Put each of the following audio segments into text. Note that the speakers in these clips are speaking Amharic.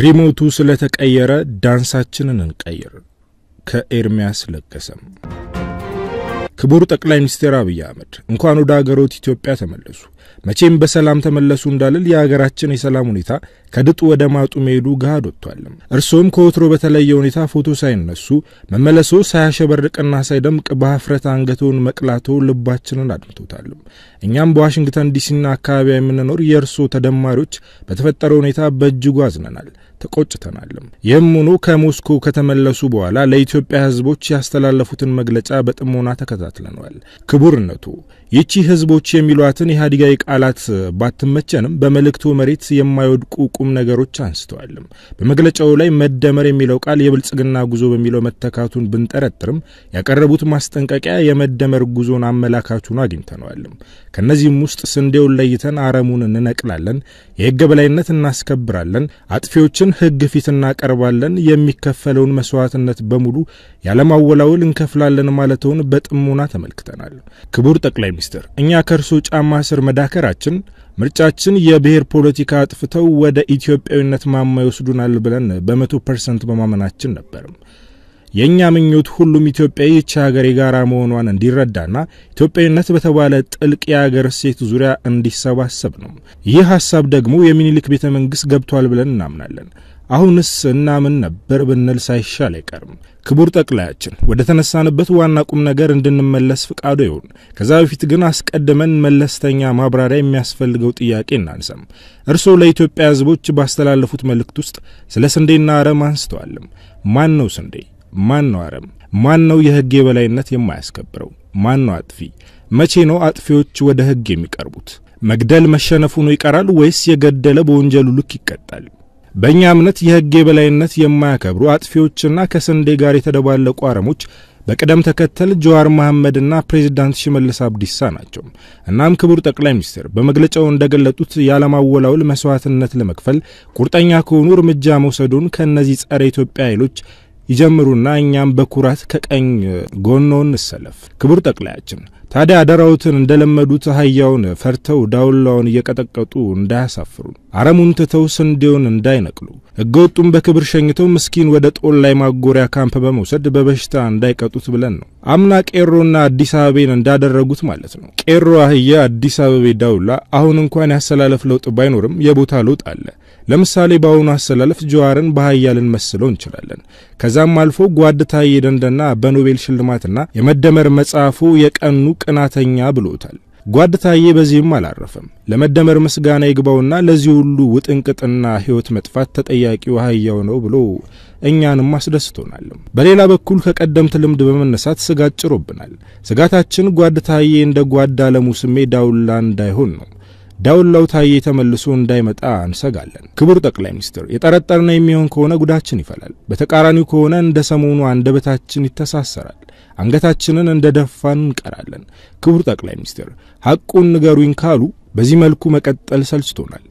ሪሞቱ ስለተቀየረ ዳንሳችንን እንቀይር። ከኤርሚያስ ለገሰም ክቡር ጠቅላይ ሚኒስትር አብይ አህመድ እንኳን ወደ አገሮት ኢትዮጵያ ተመለሱ፣ መቼም በሰላም ተመለሱ እንዳልል የአገራችን የሰላም ሁኔታ ከድጡ ወደ ማጡ መሄዱ ገሃድ ወጥቷልም። እርስዎም ከወትሮ በተለየ ሁኔታ ፎቶ ሳይነሱ መመለሶ ሳያሸበርቅና ሳይደምቅ በሀፍረት አንገቶን መቅላቶ ልባችንን አድምቶታልም። እኛም በዋሽንግተን ዲሲና አካባቢያ የምንኖር የእርስዎ ተደማሪዎች በተፈጠረ ሁኔታ በእጅጉ አዝነናል። ተቆጭተናልም። ይህም ሆኖ ከሞስኮ ከተመለሱ በኋላ ለኢትዮጵያ ህዝቦች ያስተላለፉትን መግለጫ በጥሞና ተከታትለነዋል። ክቡርነቱ ይቺ ህዝቦች የሚሏትን ኢህአዴጋዊ ቃላት ባትመቸንም በመልእክቱ መሬት የማይወድቁ ቁም ነገሮች አንስተዋልም። በመግለጫው ላይ መደመር የሚለው ቃል የብልጽግና ጉዞ በሚለው መተካቱን ብንጠረጥርም ያቀረቡት ማስጠንቀቂያ የመደመር ጉዞን አመላካቹን አግኝተነዋልም። ከእነዚህም ውስጥ ስንዴውን ለይተን አረሙን እንነቅላለን፣ የሕግ በላይነት እናስከብራለን፣ አጥፊዎችን ህግ ፊት እናቀርባለን። የሚከፈለውን መስዋዕትነት በሙሉ ያለማወላወል እንከፍላለን ማለተውን በጥሞና ተመልክተናል። ክቡር ጠቅላይ ሚኒስትር፣ እኛ ከእርሶ ጫማ ስር መዳከራችን ምርጫችን የብሔር ፖለቲካ አጥፍተው ወደ ኢትዮጵያዊነት ማማ ይወስዱናል ብለን በመቶ ፐርሰንት በማመናችን ነበርም። የእኛ ምኞት ሁሉም ኢትዮጵያ ይቺ ሀገር የጋራ መሆኗን እንዲረዳና ኢትዮጵያዊነት በተባለ ጥልቅ የሀገር እሴት ዙሪያ እንዲሰባሰብ ነው። ይህ ሀሳብ ደግሞ የሚኒሊክ ቤተ መንግሥት ገብቷል ብለን እናምናለን። አሁንስ እናምን ነበር ብንል ሳይሻል አይቀርም። ክቡር ጠቅላያችን ወደ ተነሳንበት ዋና ቁም ነገር እንድንመለስ ፍቃዱ ይሁን። ከዛ በፊት ግን አስቀድመን መለስተኛ ማብራሪያ የሚያስፈልገው ጥያቄ እናንሰም። እርስዎ ለኢትዮጵያ ሕዝቦች ባስተላለፉት መልእክት ውስጥ ስለ ስንዴና አረም አንስተዋልም። ማን ነው ስንዴ? ማን ነው አረም? ማን ነው የህግ የበላይነት የማያስከብረው? ማን ነው አጥፊ? መቼ ነው አጥፊዎች ወደ ህግ የሚቀርቡት? መግደል መሸነፉ ነው ይቀራል ወይስ የገደለ በወንጀሉ ልክ ይቀጣል? በእኛ እምነት የህግ የበላይነት የማያከብሩ አጥፊዎችና ከስንዴ ጋር የተደባለቁ አረሞች በቅደም ተከተል ጀዋር መሐመድና ፕሬዚዳንት ሽመልስ አብዲሳ ናቸው። እናም ክቡር ጠቅላይ ሚኒስትር በመግለጫው እንደገለጡት ያለማወላውል መስዋዕትነት ለመክፈል ቁርጠኛ ከሆኑ እርምጃ መውሰዱን ከእነዚህ ጸረ ኢትዮጵያ ኃይሎች ይጀምሩና እኛም በኩራት ከቀኝ ጎኖ እንሰለፍ። ክቡር ጠቅላያችን ታዲያ አደራውትን እንደለመዱት አህያውን ፈርተው ዳውላውን እየቀጠቀጡ እንዳያሳፍሩ፣ አረሙን ትተው ስንዴውን እንዳይነቅሉ፣ ሕገወጡን በክብር ሸኝተው ምስኪን ወደ ጦል ላይ ማጎሪያ ካምፕ በመውሰድ በበሽታ እንዳይቀጡት ብለን ነው። አምና ቄሮና አዲስ አበቤን እንዳደረጉት ማለት ነው። ቄሮ አህያ፣ አዲስ አበቤ ዳውላ። አሁን እንኳን ያሰላለፍ ለውጥ ባይኖርም የቦታ ለውጥ አለ። ለምሳሌ በአሁኑ አሰላለፍ ጀዋርን በሀያ ልንመስለው እንችላለን። ከዛም አልፎ ጓድ ታዬ በኖቤል ሽልማትና የመደመር መጽሐፉ የቀኑ ቅናተኛ ብሎታል። ጓድ ታዬ በዚህም አላረፈም። ለመደመር ምስጋና ይግባውና ለዚህ ሁሉ ውጥንቅጥና ሕይወት መጥፋት ተጠያቂው አህያው ነው ብሎ እኛንም አስደስቶናል። በሌላ በኩል ከቀደምት ልምድ በመነሳት ስጋት ጭሮብናል። ስጋታችን ጓድ ታዬ እንደ ጓድ አለሙ ስሜ ዳውላ እንዳይሆን ነው። ዳውላው ለውታዬ ተመልሶ እንዳይመጣ እንሰጋለን። ክቡር ጠቅላይ ሚኒስትር፣ የጠረጠርነው የሚሆን ከሆነ ጉዳችን ይፈላል። በተቃራኒው ከሆነ እንደ ሰሞኑ አንደበታችን ይተሳሰራል። አንገታችንን እንደ ደፋን እንቀራለን። ክቡር ጠቅላይ ሚኒስትር፣ ሐቁን ንገሩኝ ካሉ በዚህ መልኩ መቀጠል ሰልችቶናል።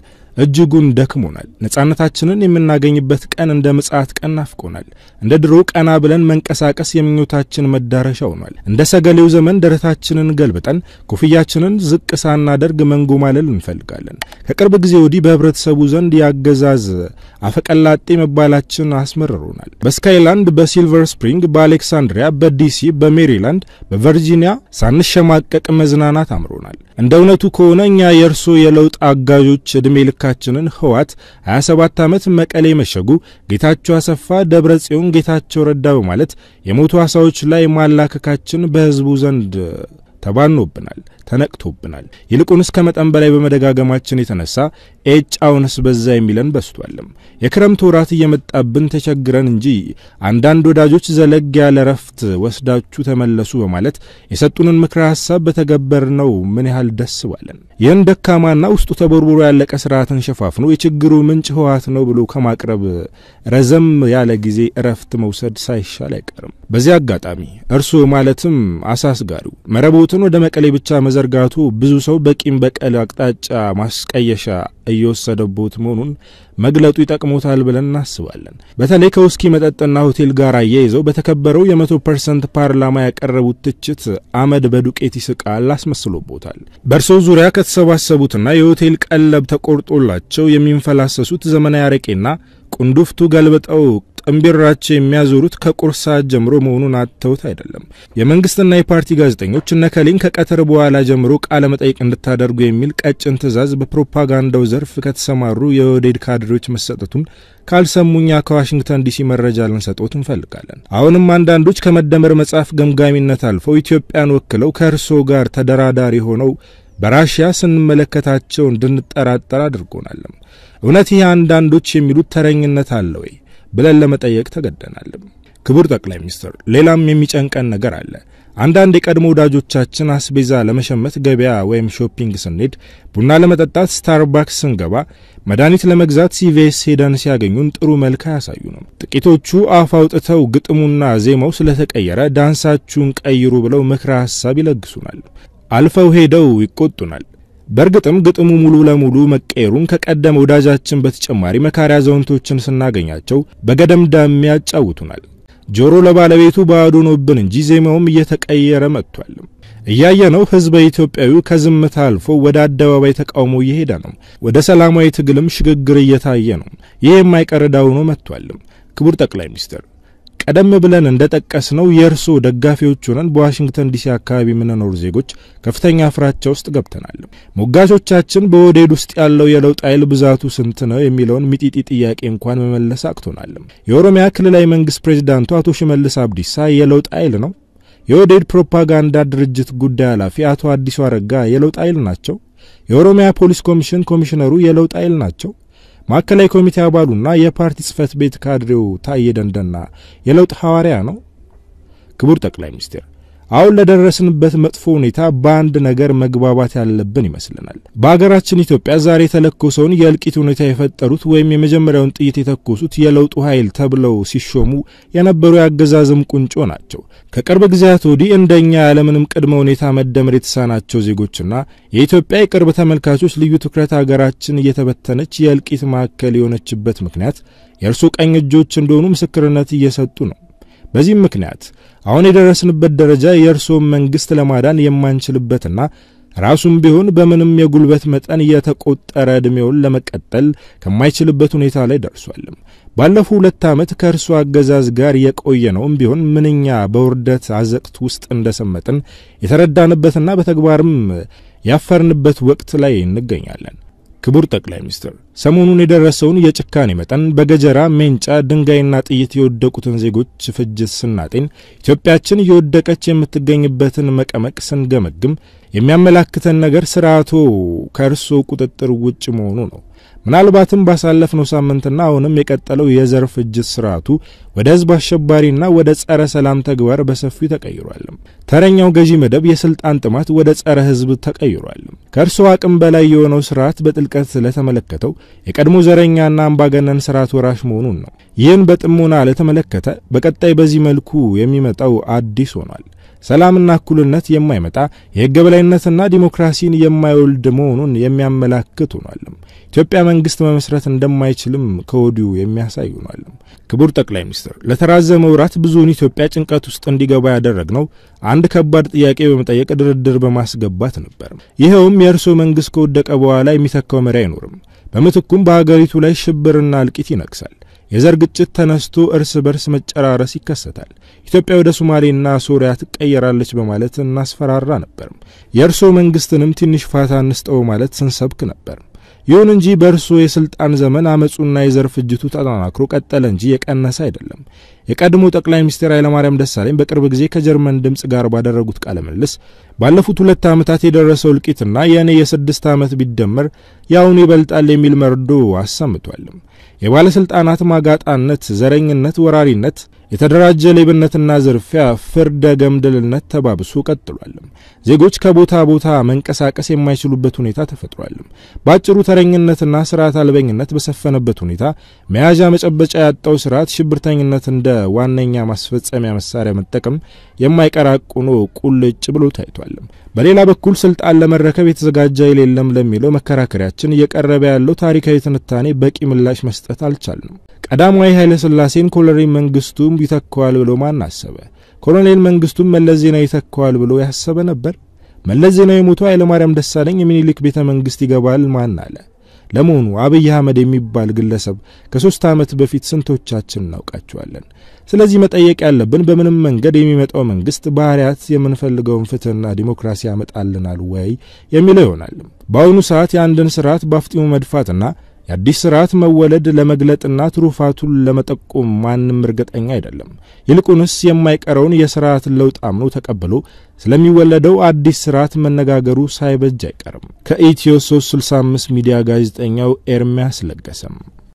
እጅጉን ደክሞናል። ነጻነታችንን የምናገኝበት ቀን እንደ ምጽአት ቀን ናፍቆናል። እንደ ድሮ ቀና ብለን መንቀሳቀስ የምኞታችን መዳረሻ ሆኗል። እንደ ሰገሌው ዘመን ደረታችንን ገልብጠን ኮፍያችንን ዝቅ ሳናደርግ መንጎ ማለል እንፈልጋለን። ከቅርብ ጊዜ ወዲህ በህብረተሰቡ ዘንድ ያገዛዝ አፈቀላጤ መባላችን አስመርሮናል። በስካይላንድ፣ በሲልቨር ስፕሪንግ፣ በአሌክሳንድሪያ፣ በዲሲ፣ በሜሪላንድ፣ በቨርጂኒያ ሳንሸማቀቅ መዝናናት አምሮናል። እንደ እውነቱ ከሆነ እኛ የእርሶ የለውጥ አጋዦች ዕድሜ ልካችንን ህዋት 27 ዓመት መቀሌ መሸጉ፣ ጌታቸው አሰፋ ደብረ ጽዮን፣ ጌታቸው ረዳ በማለት የሞቱ አሳዎች ላይ ማላከካችን በሕዝቡ ዘንድ ተባኖብናል፣ ተነቅቶብናል። ይልቁንስ ከመጠን በላይ በመደጋገማችን የተነሳ ኤጫውንስ በዛ የሚለን በስቷልም። የክረምት ወራት እየመጣብን ተቸግረን እንጂ አንዳንድ ወዳጆች ዘለግ ያለ ረፍት ወስዳችሁ ተመለሱ በማለት የሰጡንን ምክረ ሐሳብ በተገበርነው ምን ያህል ደስ ባለን። ይህን ደካማና ውስጡ ተቦርቦሮ ያለቀ ስርዓትን ሸፋፍኖ የችግሩ ምንጭ ህወሓት ነው ብሎ ከማቅረብ ረዘም ያለ ጊዜ እረፍት መውሰድ ሳይሻል አይቀርም። በዚህ አጋጣሚ እርሱ ማለትም አሳስጋሪው መረቦትን ወደ መቀሌ ብቻ መዘርጋቱ ብዙ ሰው በቂም በቀል አቅጣጫ ማስቀየሻ እየወሰደቦት መሆኑን መግለጡ ይጠቅሞታል ብለን እናስባለን። በተለይ ከውስኪ መጠጥና ሆቴል ጋር አያይዘው በተከበረው የመቶ ፐርሰንት ፓርላማ ያቀረቡት ትችት አመድ በዱቄት ይስቃል አስመስሎቦታል። በእርሶ ዙሪያ ከተሰባሰቡትና የሆቴል ቀለብ ተቆርጦላቸው የሚንፈላሰሱት ዘመናዊ አረቄና ቁንዱፍቱ ገልብጠው እምቢራቸው የሚያዞሩት ከቁርስ ሰዓት ጀምሮ መሆኑን አጥተውት አይደለም። የመንግስትና የፓርቲ ጋዜጠኞች እነከሌን ከቀትር በኋላ ጀምሮ ቃለ መጠይቅ እንድታደርጉ የሚል ቀጭን ትዕዛዝ በፕሮፓጋንዳው ዘርፍ ከተሰማሩ የወደድ ካድሬዎች መሰጠቱን ካልሰሙኛ ከዋሽንግተን ዲሲ መረጃ ልንሰጦት እንፈልጋለን። አሁንም አንዳንዶች ከመደመር መጽሐፍ ገምጋሚነት አልፈው ኢትዮጵያን ወክለው ከእርስዎ ጋር ተደራዳሪ ሆነው በራሽያ ስንመለከታቸው እንድንጠራጠር አድርጎናል። እውነት ይህ አንዳንዶች የሚሉት ተረኝነት አለ ወይ? ብለን ለመጠየቅ ተገደናል። ክቡር ጠቅላይ ሚኒስትር፣ ሌላም የሚጨንቀን ነገር አለ። አንዳንድ የቀድሞ ወዳጆቻችን አስቤዛ ለመሸመት ገበያ ወይም ሾፒንግ ስንሄድ፣ ቡና ለመጠጣት ስታርባክስ ስንገባ፣ መድኃኒት ለመግዛት ሲቪኤስ ሄደን ሲያገኙን ጥሩ መልክ አያሳዩንም። ጥቂቶቹ አፍ አውጥተው ግጥሙና ዜማው ስለተቀየረ ዳንሳችሁን ቀይሩ ብለው ምክረ ሐሳብ ይለግሱናል። አልፈው ሄደው ይቆጡናል። በእርግጥም ግጥሙ ሙሉ ለሙሉ መቀየሩን ከቀደመ ወዳጃችን በተጨማሪ መካሪ አዛውንቶችን ስናገኛቸው በገደምዳሜ ያጫውቱናል። ጆሮ ለባለቤቱ ባዶ ኖብን እንጂ ዜማውም እየተቀየረ መጥቷል። እያየ ነው ሕዝበ ኢትዮጵያዊ ከዝምታ አልፎ ወደ አደባባይ ተቃውሞ እየሄደ ነው። ወደ ሰላማዊ ትግልም ሽግግር እየታየ ነው። ይህ የማይቀር ዕዳ ሆኖ መጥቷል። ክቡር ጠቅላይ ሚኒስትር ቀደም ብለን እንደጠቀስነው የእርስዎ ደጋፊዎች ሆነን በዋሽንግተን ዲሲ አካባቢ የምንኖር ዜጎች ከፍተኛ ፍራቻ ውስጥ ገብተናል። ሞጋቾቻችን በወዴድ ውስጥ ያለው የለውጥ ኃይል ብዛቱ ስንት ነው የሚለውን ሚጢጢ ጥያቄ እንኳን መመለስ አቅቶናል። የኦሮሚያ ክልላዊ መንግስት ፕሬዚዳንቱ አቶ ሽመልስ አብዲሳ የለውጥ ኃይል ነው? የወዴድ ፕሮፓጋንዳ ድርጅት ጉዳይ ኃላፊ አቶ አዲሱ አረጋ የለውጥ ኃይል ናቸው? የኦሮሚያ ፖሊስ ኮሚሽን ኮሚሽነሩ የለውጥ ኃይል ናቸው? ማዕከላዊ ኮሚቴ አባሉና የፓርቲ ጽህፈት ቤት ካድሬው ታዬ ደንደና የለውጥ ሐዋርያ ነው? ክቡር ጠቅላይ ሚኒስትር አሁን ለደረስንበት መጥፎ ሁኔታ በአንድ ነገር መግባባት ያለብን ይመስልናል። በሀገራችን ኢትዮጵያ ዛሬ የተለኮሰውን የእልቂት ሁኔታ የፈጠሩት ወይም የመጀመሪያውን ጥይት የተኮሱት የለውጡ ኃይል ተብለው ሲሾሙ የነበሩ የአገዛዝም ቁንጮ ናቸው። ከቅርብ ጊዜያት ወዲህ እንደኛ ያለምንም ቅድመ ሁኔታ መደመር የተሳናቸው ዜጎችና የኢትዮጵያ የቅርብ ተመልካቾች ልዩ ትኩረት ሀገራችን እየተበተነች የእልቂት ማዕከል የሆነችበት ምክንያት የእርሶ ቀኝ እጆች እንደሆኑ ምስክርነት እየሰጡ ነው። በዚህም ምክንያት አሁን የደረስንበት ደረጃ የእርስዎም መንግሥት ለማዳን የማንችልበትና ራሱም ቢሆን በምንም የጉልበት መጠን የተቆጠረ ዕድሜውን ለመቀጠል ከማይችልበት ሁኔታ ላይ ደርሷልም። ባለፉ ሁለት ዓመት ከእርሱ አገዛዝ ጋር የቆየ ነውም ቢሆን ምንኛ በውርደት አዘቅት ውስጥ እንደሰመጥን የተረዳንበትና በተግባርም ያፈርንበት ወቅት ላይ እንገኛለን። ክቡር ጠቅላይ ሚኒስትር፣ ሰሞኑን የደረሰውን የጭካኔ መጠን በገጀራ ሜንጫ ድንጋይና ጥይት የወደቁትን ዜጎች ፍጅት ስናጤን ኢትዮጵያችን እየወደቀች የምትገኝበትን መቀመቅ ስንገመግም የሚያመላክተን ነገር ስርዓቱ ከእርስዎ ቁጥጥር ውጭ መሆኑ ነው። ምናልባትም ባሳለፍነው ሳምንትና አሁንም የቀጠለው የዘር ፍጅት ስርዓቱ ወደ ህዝብ አሸባሪና ወደ ጸረ ሰላም ተግባር በሰፊው ተቀይሯል። ተረኛው ገዢ መደብ የስልጣን ጥማት ወደ ጸረ ህዝብ ተቀይሯል። ከእርሱ አቅም በላይ የሆነው ስርዓት በጥልቀት ለተመለከተው የቀድሞ ዘረኛና አምባገነን ስርዓት ወራሽ መሆኑን ነው። ይህን በጥሞና ለተመለከተ በቀጣይ በዚህ መልኩ የሚመጣው አዲስ ሆኗል። ሰላምና እኩልነት የማይመጣ የሕገ በላይነትና ዲሞክራሲን የማይወልድ መሆኑን የሚያመላክት ሆኗልም። ኢትዮጵያ መንግስት መመስረት እንደማይችልም ከወዲሁ የሚያሳይ ሆኗልም። ክቡር ጠቅላይ ሚኒስትር፣ ለተራዘመ ውራት ብዙውን ኢትዮጵያ ጭንቀት ውስጥ እንዲገባ ያደረግነው አንድ ከባድ ጥያቄ በመጠየቅ ድርድር በማስገባት ነበር። ይኸውም የእርስዎ መንግስት ከወደቀ በኋላ የሚተካው መሪ አይኖርም። በምትኩም በሀገሪቱ ላይ ሽብርና እልቂት ይነግሳል። የዘር ግጭት ተነስቶ እርስ በርስ መጨራረስ ይከሰታል። ኢትዮጵያ ወደ ሶማሌና ሱሪያ ትቀየራለች በማለት እናስፈራራ ነበርም። የእርሶ መንግስትንም ትንሽ ፋታ እንስጠው ማለት ስንሰብክ ነበር። ይሁን እንጂ በእርሱ የሥልጣን ዘመን አመፁና የዘር ፍጅቱ ተጠናክሮ ቀጠለ እንጂ የቀነሰ አይደለም። የቀድሞ ጠቅላይ ሚኒስትር ኃይለማርያም ደሳለኝ በቅርብ ጊዜ ከጀርመን ድምፅ ጋር ባደረጉት ቃለ ምልልስ ባለፉት ሁለት ዓመታት የደረሰው እልቂትና የእኔ የስድስት ዓመት ቢደመር ያውኑ ይበልጣል የሚል መርዶ አሰምቷል። የባለሥልጣናት ማጋጣነት፣ ዘረኝነት፣ ወራሪነት የተደራጀ ሌብነትና ዝርፊያ ፍርደ ገምድልነት ተባብሶ ቀጥሏል። ዜጎች ከቦታ ቦታ መንቀሳቀስ የማይችሉበት ሁኔታ ተፈጥሯል። በአጭሩ ተረኝነትና ስርዓት አልበኝነት በሰፈነበት ሁኔታ መያዣ መጨበጫ ያጣው ስርዓት ሽብርተኝነት እንደ ዋነኛ ማስፈጸሚያ መሳሪያ መጠቀም የማይቀራቁኖ ቁልጭ ብሎ ታይቷል። በሌላ በኩል ስልጣን ለመረከብ የተዘጋጀ የሌለም ለሚለው መከራከሪያችን እየቀረበ ያለው ታሪካዊ ትንታኔ በቂ ምላሽ መስጠት አልቻልንም። ቀዳማዊ ኃይለ ሥላሴን ኮሎኔል መንግሥቱም ይተካዋል ብሎ ማን አሰበ? ኮሎኔል መንግሥቱም መለስ ዜናዊ ይተካዋል ብሎ ያሰበ ነበር? መለስ ዜናዊ ሞቶ ኃይለማርያም ደሳለኝ የሚኒሊክ ቤተ መንግሥት ይገባል ማን አለ? ለመሆኑ አብይ አህመድ የሚባል ግለሰብ ከሶስት ዓመት በፊት ስንቶቻችን እናውቃቸዋለን? ስለዚህ መጠየቅ ያለብን በምንም መንገድ የሚመጣው መንግስት ባህርያት የምንፈልገውን ፍትህና ዲሞክራሲ ያመጣልናል ወይ የሚለው ይሆናል። በአሁኑ ሰዓት የአንድን ስርዓት ባፍጢሙ መድፋትና የአዲስ ስርዓት መወለድ ለመግለጥና ትሩፋቱን ለመጠቆም ማንም እርግጠኛ አይደለም። ይልቁንስ የማይቀረውን የስርዓት ለውጥ አምኖ ተቀብሎ ስለሚወለደው አዲስ ስርዓት መነጋገሩ ሳይበጅ አይቀርም። ከኢትዮ 365 ሚዲያ ጋዜጠኛው ኤርሚያስ ለገሰም